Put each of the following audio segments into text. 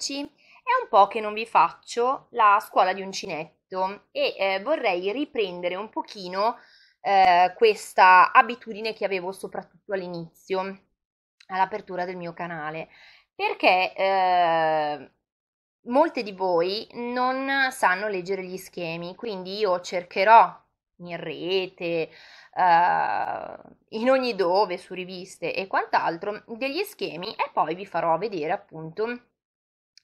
Eccoci, è un po' che non vi faccio la scuola di uncinetto e eh, vorrei riprendere un pochino eh, questa abitudine che avevo soprattutto all'inizio, all'apertura del mio canale, perché eh, molte di voi non sanno leggere gli schemi, quindi io cercherò in rete, uh, in ogni dove, su riviste e quant'altro, degli schemi e poi vi farò vedere appunto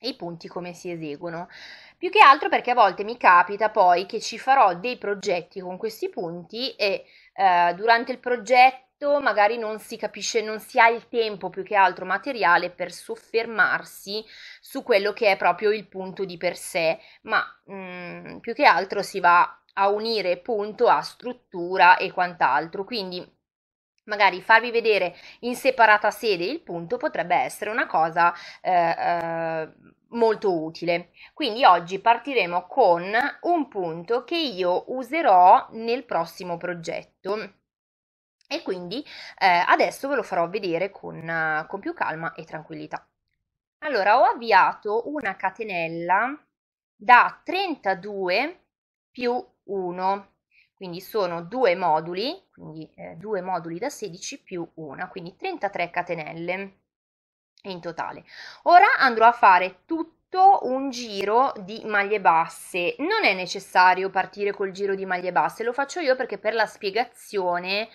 e i punti come si eseguono. Più che altro perché a volte mi capita poi che ci farò dei progetti con questi punti e eh, durante il progetto magari non si capisce, non si ha il tempo più che altro materiale per soffermarsi su quello che è proprio il punto di per sé, ma mh, mm, più che altro si va a unire punto a struttura e quant'altro. Quindi Magari farvi vedere in separata sede il punto potrebbe essere una cosa eh, eh, molto utile. Quindi oggi partiremo con un punto che io userò nel prossimo progetto e quindi eh, adesso ve lo farò vedere con, con più calma e tranquillità. Allora, ho avviato una catenella da 32 più 1 quindi sono due moduli, quindi eh, due moduli da 16 più una, quindi 33 catenelle in totale. Ora andrò a fare tutto un giro di maglie basse non è necessario partire col giro di maglie basse lo faccio io perché per la spiegazione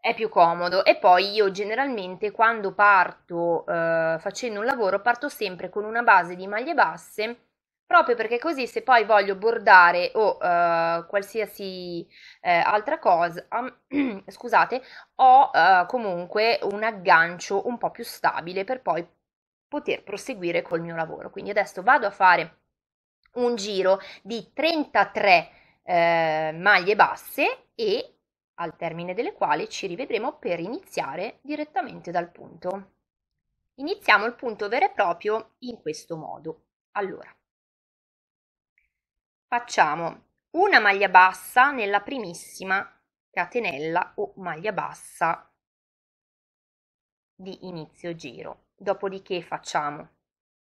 è più comodo e poi io generalmente quando parto eh, facendo un lavoro parto sempre con una base di maglie basse proprio perché così se poi voglio bordare o eh, qualsiasi eh, altra cosa, scusate, ho eh, comunque un aggancio un po' più stabile per poi poter proseguire col mio lavoro. Quindi adesso vado a fare un giro di 33 eh, maglie basse e al termine delle quali ci rivedremo per iniziare direttamente dal punto. Iniziamo il punto vero e proprio in questo modo. Allora, facciamo una maglia bassa nella primissima catenella o maglia bassa di inizio giro dopodiché facciamo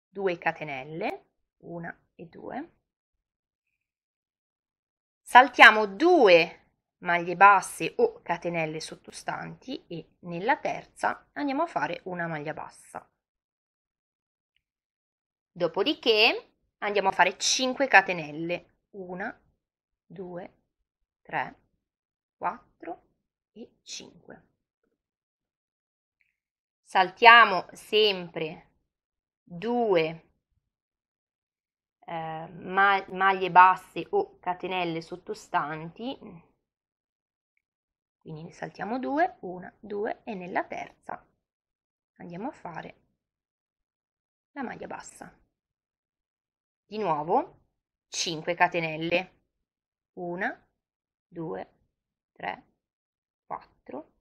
2 catenelle 1 e 2 saltiamo 2 maglie basse o catenelle sottostanti e nella terza andiamo a fare una maglia bassa dopodiché andiamo a fare 5 catenelle una, due, tre, quattro e cinque. Saltiamo sempre due eh, ma maglie basse o catenelle sottostanti, quindi ne saltiamo due, una, due e nella terza andiamo a fare la maglia bassa. Di nuovo 5 catenelle 1 2 3 4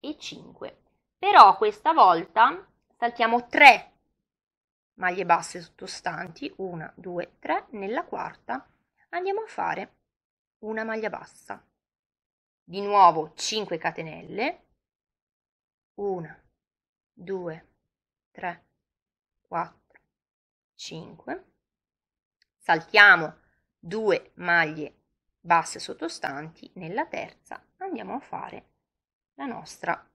e 5 però questa volta saltiamo 3 maglie basse sottostanti 1 2 3 nella quarta andiamo a fare una maglia bassa di nuovo 5 catenelle 1 2 3 4 5 saltiamo due maglie basse sottostanti nella terza andiamo a fare la nostra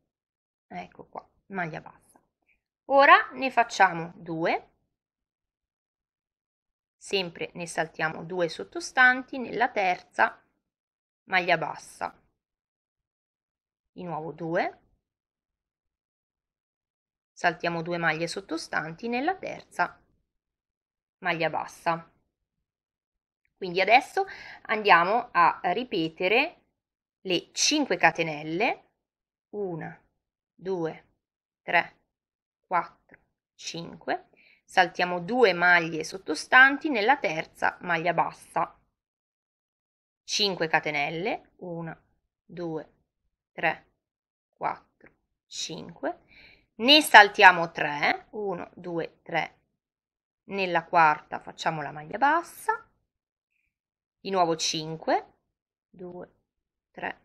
ecco qua maglia bassa ora ne facciamo due sempre ne saltiamo due sottostanti nella terza maglia bassa di nuovo 2 saltiamo 2 maglie sottostanti nella terza maglia bassa quindi adesso andiamo a ripetere le 5 catenelle 1, 2, 3, 4, 5, saltiamo 2 maglie sottostanti nella terza maglia bassa, 5 catenelle, 1, 2, 3, 4, 5, ne saltiamo 3, 1, 2, 3, nella quarta facciamo la maglia bassa, di nuovo 5, 2, 3,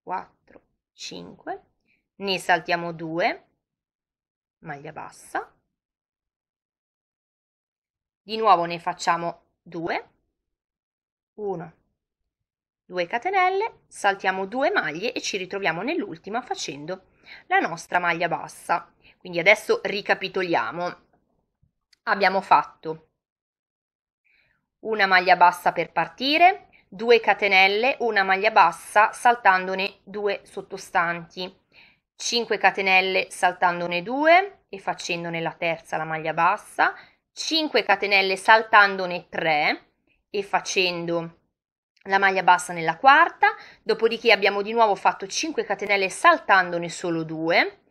4, 5. Ne saltiamo 2, maglia bassa. Di nuovo ne facciamo 2, 1, 2 catenelle, saltiamo 2 maglie e ci ritroviamo nell'ultima facendo la nostra maglia bassa. Quindi adesso ricapitoliamo. Abbiamo fatto una maglia bassa per partire, 2 catenelle, una maglia bassa saltandone 2 sottostanti, 5 catenelle saltandone 2 e facendone la terza la maglia bassa, 5 catenelle saltandone 3 e facendo la maglia bassa nella quarta, dopodiché abbiamo di nuovo fatto 5 catenelle saltandone solo 2,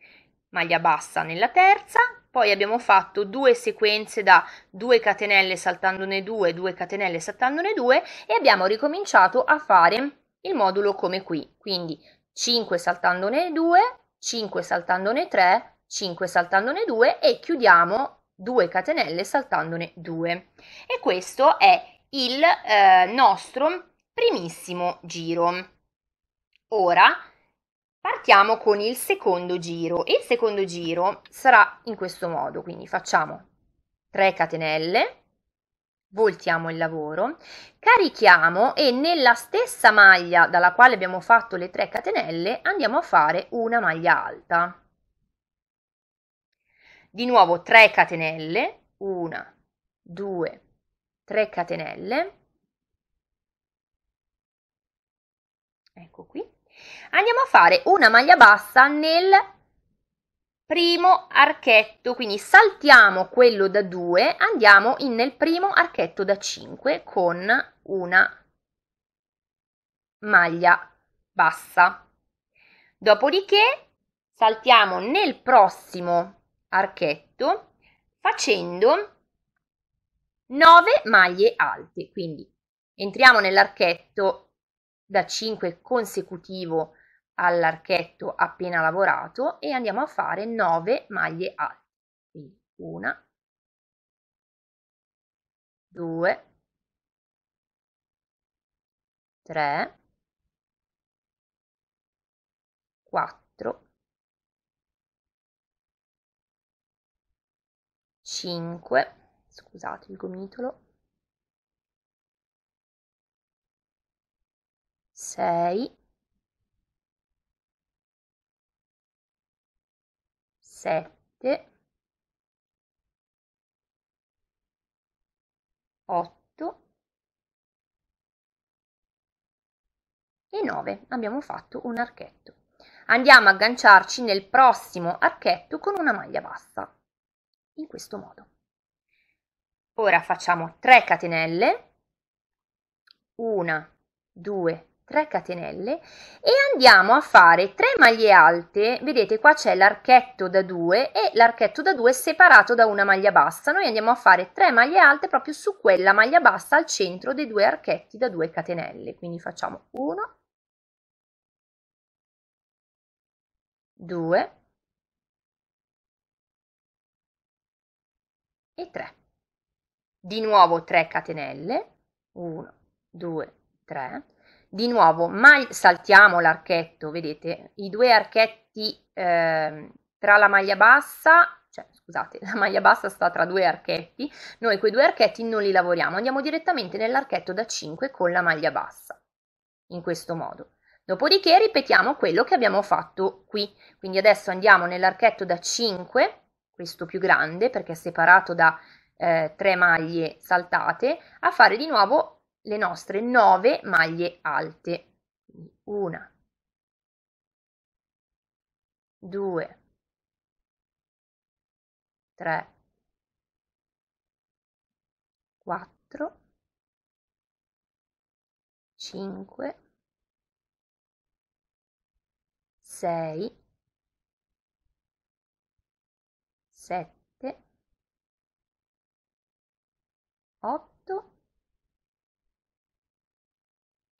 maglia bassa nella terza, poi abbiamo fatto due sequenze da 2 catenelle saltandone 2, 2 catenelle saltandone 2 e abbiamo ricominciato a fare il modulo come qui. Quindi 5 saltandone 2, 5 saltandone 3, 5 saltandone 2 e chiudiamo 2 catenelle saltandone 2. E questo è il eh, nostro primissimo giro. Ora Partiamo con il secondo giro il secondo giro sarà in questo modo, quindi facciamo 3 catenelle, voltiamo il lavoro, carichiamo e nella stessa maglia dalla quale abbiamo fatto le 3 catenelle andiamo a fare una maglia alta. Di nuovo 3 catenelle, 1, 2, 3 catenelle, ecco qui, Andiamo a fare una maglia bassa nel primo archetto, quindi saltiamo quello da 2, andiamo in, nel primo archetto da 5 con una maglia bassa. Dopodiché saltiamo nel prossimo archetto facendo 9 maglie alte, quindi entriamo nell'archetto da 5 consecutivo all'archetto appena lavorato e andiamo a fare 9 maglie alte. Quindi 1, 2, 3, 4, 5, scusate il gomitolo, sei, sette, otto e nove. Abbiamo fatto un archetto. Andiamo a agganciarci nel prossimo archetto con una maglia bassa, in questo modo. Ora facciamo 3 catenelle, 1, 2, 3 catenelle e andiamo a fare 3 maglie alte vedete qua c'è l'archetto da 2 e l'archetto da 2 separato da una maglia bassa noi andiamo a fare 3 maglie alte proprio su quella maglia bassa al centro dei due archetti da 2 catenelle quindi facciamo 1 2 e 3 di nuovo 3 catenelle 1 2 3 di nuovo mai saltiamo l'archetto vedete i due archetti eh, tra la maglia bassa cioè scusate la maglia bassa sta tra due archetti noi quei due archetti non li lavoriamo andiamo direttamente nell'archetto da 5 con la maglia bassa in questo modo dopodiché ripetiamo quello che abbiamo fatto qui quindi adesso andiamo nell'archetto da 5 questo più grande perché è separato da eh, 3 maglie saltate a fare di nuovo le nostre 9 maglie alte. Una, due, 3, quattro, cinque, sei, sette, 8,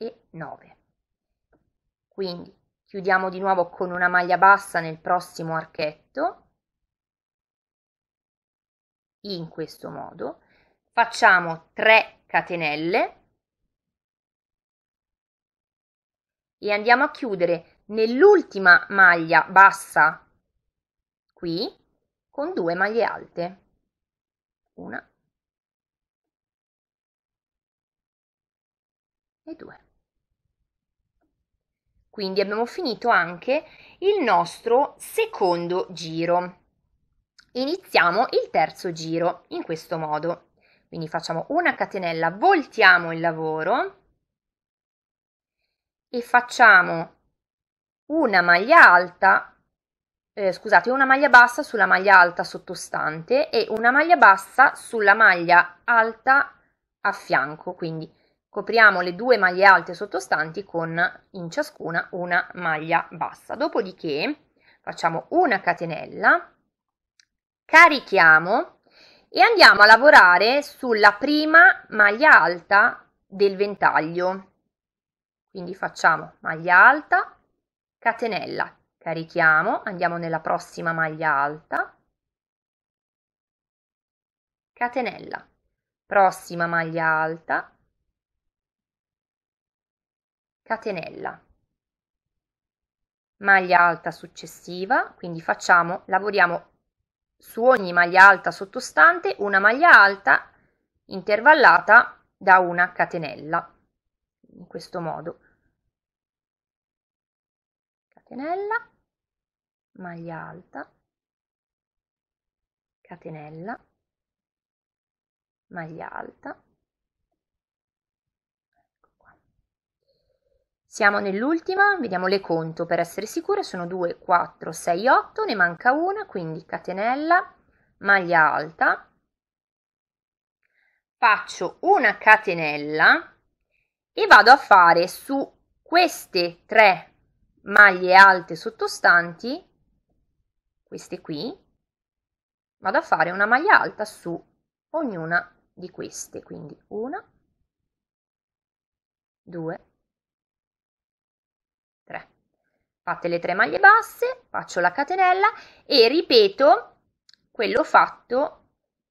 e 9. Quindi chiudiamo di nuovo con una maglia bassa nel prossimo archetto, in questo modo, facciamo 3 catenelle e andiamo a chiudere nell'ultima maglia bassa qui con due maglie alte una e due quindi abbiamo finito anche il nostro secondo giro. Iniziamo il terzo giro in questo modo. Quindi facciamo una catenella, voltiamo il lavoro e facciamo una maglia alta, eh, scusate, una maglia bassa sulla maglia alta sottostante e una maglia bassa sulla maglia alta a fianco, quindi Copriamo le due maglie alte sottostanti con in ciascuna una maglia bassa. Dopodiché facciamo una catenella, carichiamo e andiamo a lavorare sulla prima maglia alta del ventaglio. Quindi facciamo maglia alta, catenella, carichiamo, andiamo nella prossima maglia alta, catenella, prossima maglia alta, catenella maglia alta successiva quindi facciamo lavoriamo su ogni maglia alta sottostante una maglia alta intervallata da una catenella in questo modo catenella maglia alta catenella maglia alta Siamo nell'ultima, vediamo le conto per essere sicure, sono 2, 4, 6, 8, ne manca una, quindi catenella, maglia alta, faccio una catenella e vado a fare su queste tre maglie alte sottostanti, queste qui, vado a fare una maglia alta su ognuna di queste, quindi una, due, fatte le tre maglie basse, faccio la catenella e ripeto quello fatto,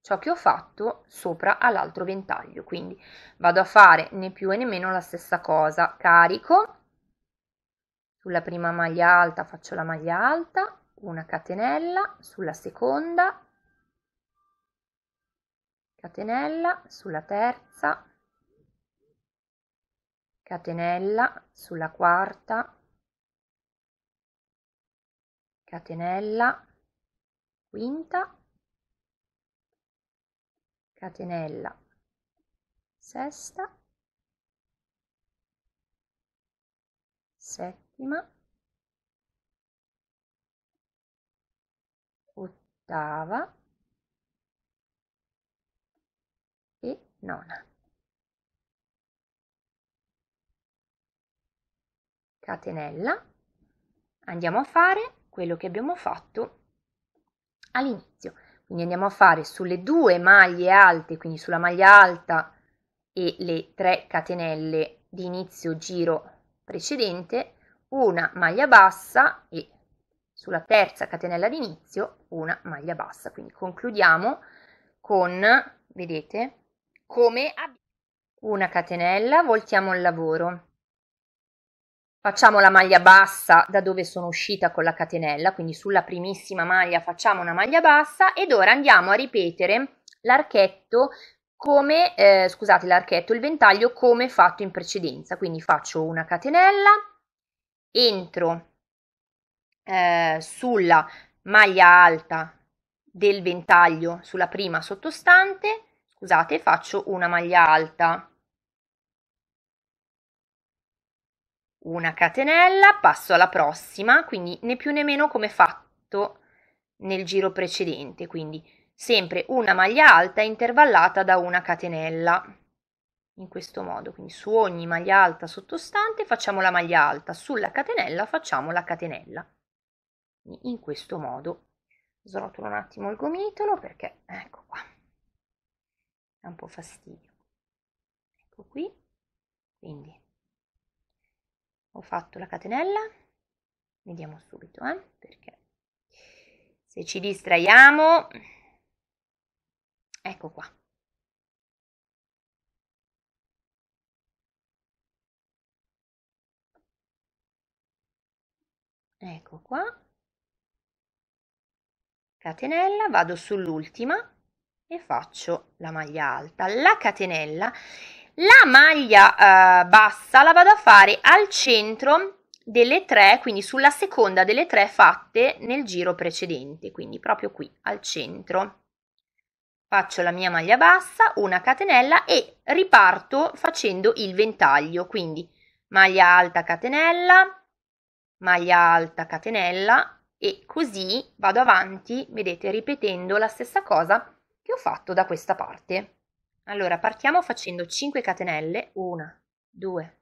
ciò che ho fatto sopra all'altro ventaglio. Quindi vado a fare né più né meno la stessa cosa. Carico, sulla prima maglia alta faccio la maglia alta, una catenella, sulla seconda, catenella, sulla terza, catenella, sulla quarta, catenella quinta catenella sesta settima ottava e nona catenella andiamo a fare quello che abbiamo fatto all'inizio. Quindi andiamo a fare sulle due maglie alte, quindi sulla maglia alta e le 3 catenelle di inizio giro precedente, una maglia bassa e sulla terza catenella di inizio una maglia bassa. Quindi concludiamo con, vedete, come una catenella, voltiamo il lavoro, facciamo la maglia bassa da dove sono uscita con la catenella, quindi sulla primissima maglia facciamo una maglia bassa ed ora andiamo a ripetere l'archetto come, eh, scusate l'archetto, il ventaglio come fatto in precedenza, quindi faccio una catenella, entro eh, sulla maglia alta del ventaglio sulla prima sottostante, scusate, faccio una maglia alta una catenella, passo alla prossima, quindi né più né meno come fatto nel giro precedente, quindi sempre una maglia alta intervallata da una catenella. In questo modo, quindi su ogni maglia alta sottostante facciamo la maglia alta, sulla catenella facciamo la catenella. Quindi in questo modo srotolo un attimo il gomitolo perché ecco qua. È un po' fastidio. Ecco qui. Quindi ho fatto la catenella vediamo subito eh, perché se ci distraiamo ecco qua ecco qua catenella vado sull'ultima e faccio la maglia alta la catenella la maglia eh, bassa la vado a fare al centro delle tre, quindi sulla seconda delle tre fatte nel giro precedente, quindi proprio qui al centro. Faccio la mia maglia bassa, una catenella e riparto facendo il ventaglio, quindi maglia alta catenella, maglia alta catenella e così vado avanti, vedete, ripetendo la stessa cosa che ho fatto da questa parte. Allora, partiamo facendo 5 catenelle, 1, 2,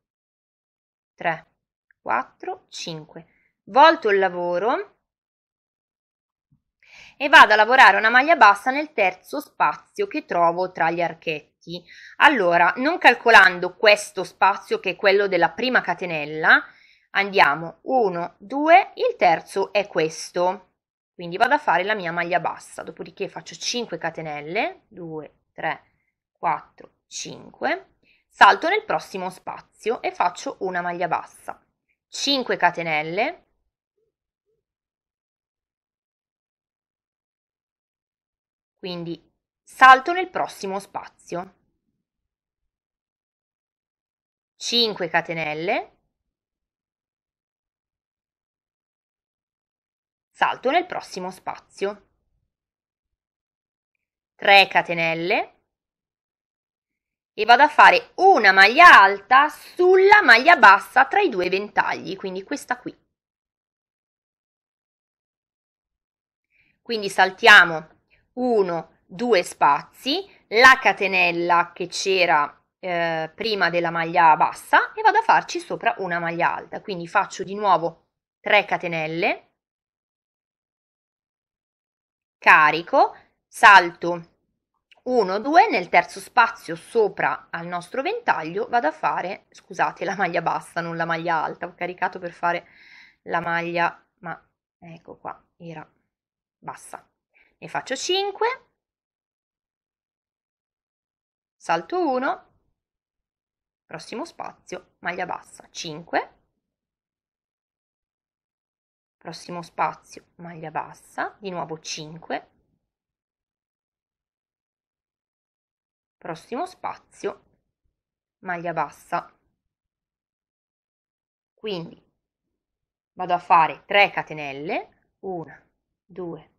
3, 4, 5. Volto il lavoro e vado a lavorare una maglia bassa nel terzo spazio che trovo tra gli archetti. Allora, non calcolando questo spazio che è quello della prima catenella, andiamo 1, 2, il terzo è questo. Quindi vado a fare la mia maglia bassa, dopodiché faccio 5 catenelle, 2, 3, 4. 4, 5, salto nel prossimo spazio e faccio una maglia bassa, 5 catenelle, quindi salto nel prossimo spazio, 5 catenelle, salto nel prossimo spazio, 3 catenelle, e vado a fare una maglia alta sulla maglia bassa tra i due ventagli, quindi questa qui. Quindi saltiamo 1, 2 spazi, la catenella che c'era eh, prima della maglia bassa e vado a farci sopra una maglia alta. Quindi faccio di nuovo 3 catenelle, carico, salto 1, 2, nel terzo spazio sopra al nostro ventaglio vado a fare, scusate, la maglia bassa, non la maglia alta, ho caricato per fare la maglia, ma ecco qua, era bassa. Ne faccio 5, salto 1, prossimo spazio, maglia bassa, 5, prossimo spazio, maglia bassa, di nuovo 5, Prossimo spazio, maglia bassa. Quindi vado a fare 3 catenelle, 1, 2,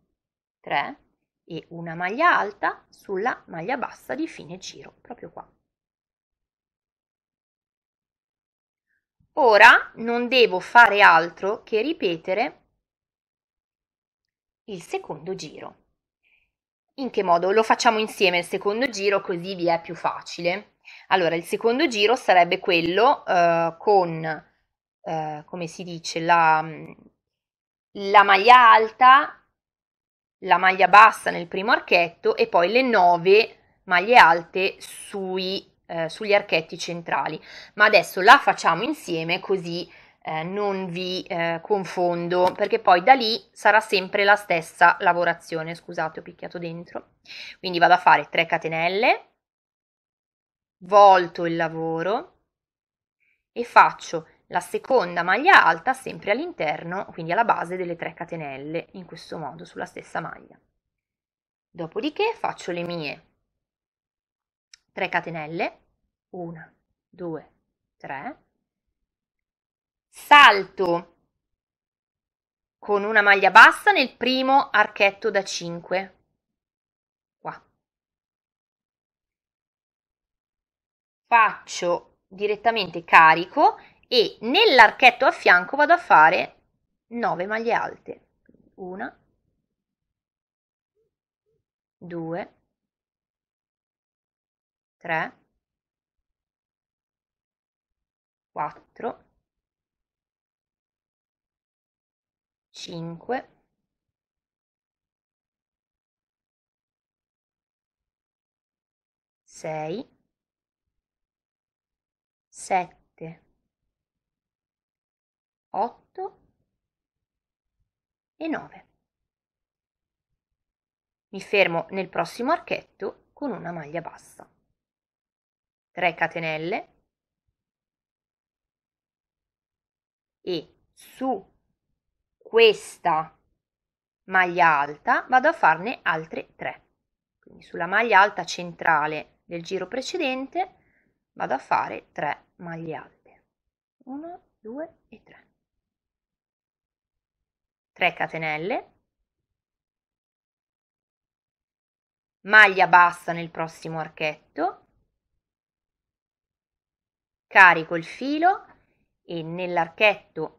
3 e una maglia alta sulla maglia bassa di fine giro, proprio qua. Ora non devo fare altro che ripetere il secondo giro. In che modo? Lo facciamo insieme il secondo giro così vi è più facile. Allora, il secondo giro sarebbe quello eh, con, eh, come si dice, la, mm, la maglia alta, la maglia bassa nel primo archetto e poi le 9 maglie alte sui, eh, sugli archetti centrali. Ma adesso la facciamo insieme così eh, non vi eh, confondo perché poi da lì sarà sempre la stessa lavorazione scusate ho picchiato dentro quindi vado a fare 3 catenelle volto il lavoro e faccio la seconda maglia alta sempre all'interno quindi alla base delle 3 catenelle in questo modo sulla stessa maglia dopodiché faccio le mie 3 catenelle 1 2 3 salto con una maglia bassa nel primo archetto da 5. Qua. Faccio direttamente carico e nell'archetto a fianco vado a fare 9 maglie alte. una 2, 3, 4, cinque sei sette otto e nove mi fermo nel prossimo archetto con una maglia bassa 3 catenelle e su questa maglia alta vado a farne altre 3 quindi sulla maglia alta centrale del giro precedente vado a fare 3 maglie alte 1 2 e 3 3 catenelle maglia bassa nel prossimo archetto carico il filo e nell'archetto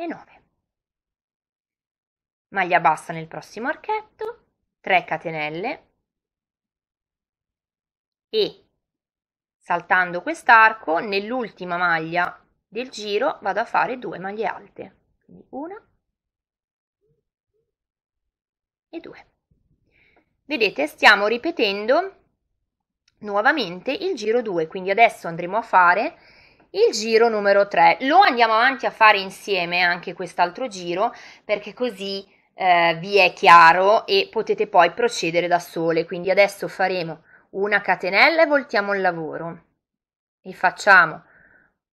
e 9. Maglia bassa nel prossimo archetto, 3 catenelle e saltando quest'arco nell'ultima maglia del giro vado a fare due maglie alte, quindi una e due. Vedete, stiamo ripetendo nuovamente il giro 2, quindi adesso andremo a fare il giro numero 3 lo andiamo avanti a fare insieme anche quest'altro giro perché così eh, vi è chiaro e potete poi procedere da sole quindi adesso faremo una catenella e voltiamo il lavoro e facciamo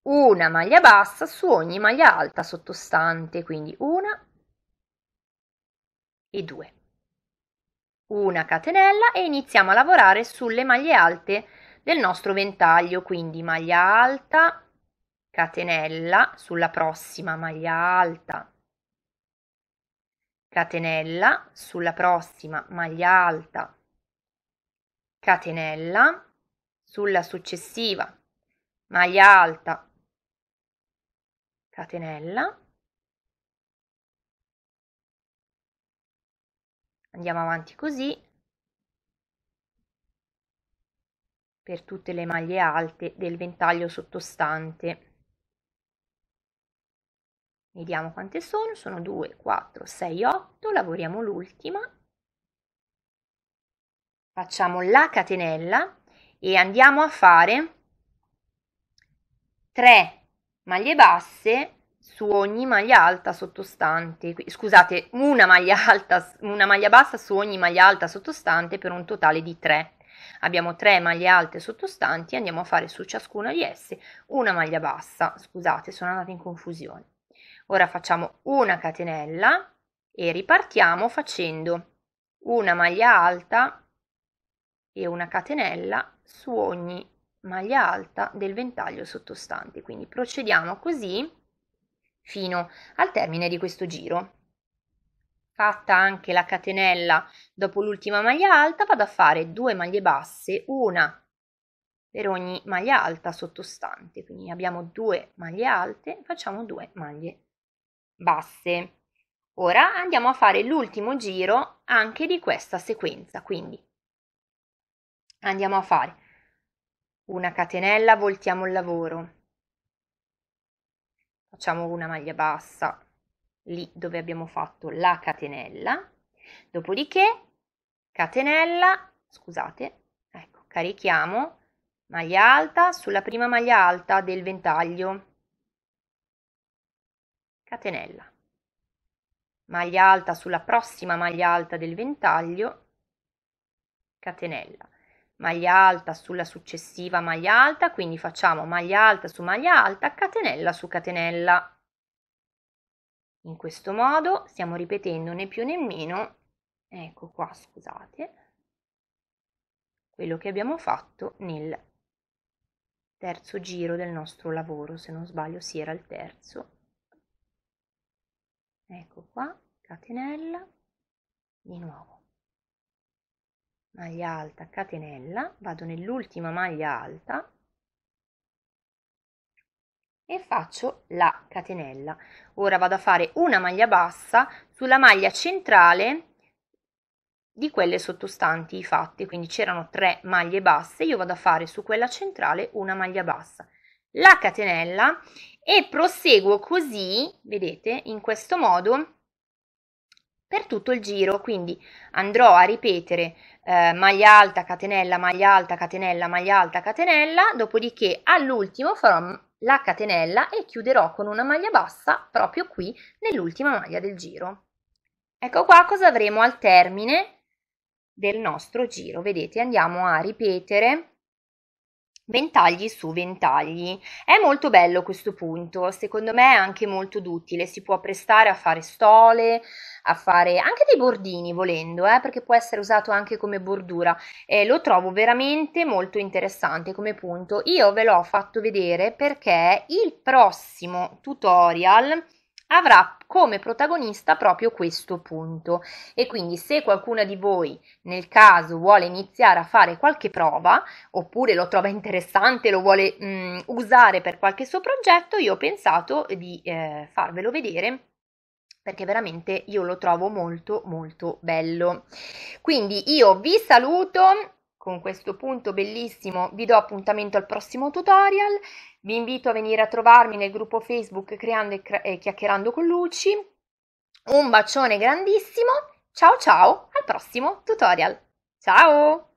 una maglia bassa su ogni maglia alta sottostante quindi una e due una catenella e iniziamo a lavorare sulle maglie alte del nostro ventaglio quindi maglia alta catenella sulla prossima maglia alta, catenella sulla prossima maglia alta, catenella sulla successiva maglia alta, catenella. Andiamo avanti così per tutte le maglie alte del ventaglio sottostante. Vediamo quante sono, sono 2, 4, 6, 8, lavoriamo l'ultima, facciamo la catenella e andiamo a fare 3 maglie basse su ogni maglia alta sottostante, scusate, una maglia, alta, una maglia bassa su ogni maglia alta sottostante per un totale di 3. Abbiamo 3 maglie alte sottostanti, andiamo a fare su ciascuna di esse una maglia bassa, scusate, sono andata in confusione. Ora facciamo una catenella e ripartiamo facendo una maglia alta e una catenella su ogni maglia alta del ventaglio sottostante. Quindi procediamo così fino al termine di questo giro. Fatta anche la catenella dopo l'ultima maglia alta, vado a fare due maglie basse, una per ogni maglia alta sottostante. Quindi abbiamo due maglie alte, facciamo due maglie basse. Ora andiamo a fare l'ultimo giro anche di questa sequenza, quindi andiamo a fare una catenella, voltiamo il lavoro, facciamo una maglia bassa lì dove abbiamo fatto la catenella, dopodiché catenella, scusate, ecco, carichiamo maglia alta sulla prima maglia alta del ventaglio catenella maglia alta sulla prossima maglia alta del ventaglio catenella maglia alta sulla successiva maglia alta quindi facciamo maglia alta su maglia alta catenella su catenella in questo modo stiamo ripetendo né più né meno ecco qua scusate quello che abbiamo fatto nel terzo giro del nostro lavoro se non sbaglio si era il terzo ecco qua catenella di nuovo maglia alta catenella vado nell'ultima maglia alta e faccio la catenella ora vado a fare una maglia bassa sulla maglia centrale di quelle sottostanti fatte, quindi c'erano tre maglie basse io vado a fare su quella centrale una maglia bassa la catenella e proseguo così, vedete, in questo modo per tutto il giro, quindi andrò a ripetere eh, maglia alta, catenella, maglia alta, catenella, maglia alta, catenella, dopodiché all'ultimo farò la catenella e chiuderò con una maglia bassa proprio qui nell'ultima maglia del giro. Ecco qua cosa avremo al termine del nostro giro, vedete andiamo a ripetere Ventagli su ventagli. È molto bello questo punto, secondo me è anche molto duttile, si può prestare a fare stole, a fare anche dei bordini volendo, eh, perché può essere usato anche come bordura. Eh, lo trovo veramente molto interessante come punto. Io ve l'ho fatto vedere perché il prossimo tutorial avrà come protagonista proprio questo punto e quindi se qualcuna di voi nel caso vuole iniziare a fare qualche prova oppure lo trova interessante lo vuole mh, mm, usare per qualche suo progetto io ho pensato di eh, farvelo vedere perché veramente io lo trovo molto molto bello quindi io vi saluto con questo punto bellissimo vi do appuntamento al prossimo tutorial vi invito a venire a trovarmi nel gruppo Facebook Creando e eh, Chiacchierando con Luci. Un bacione grandissimo. Ciao ciao, al prossimo tutorial. Ciao!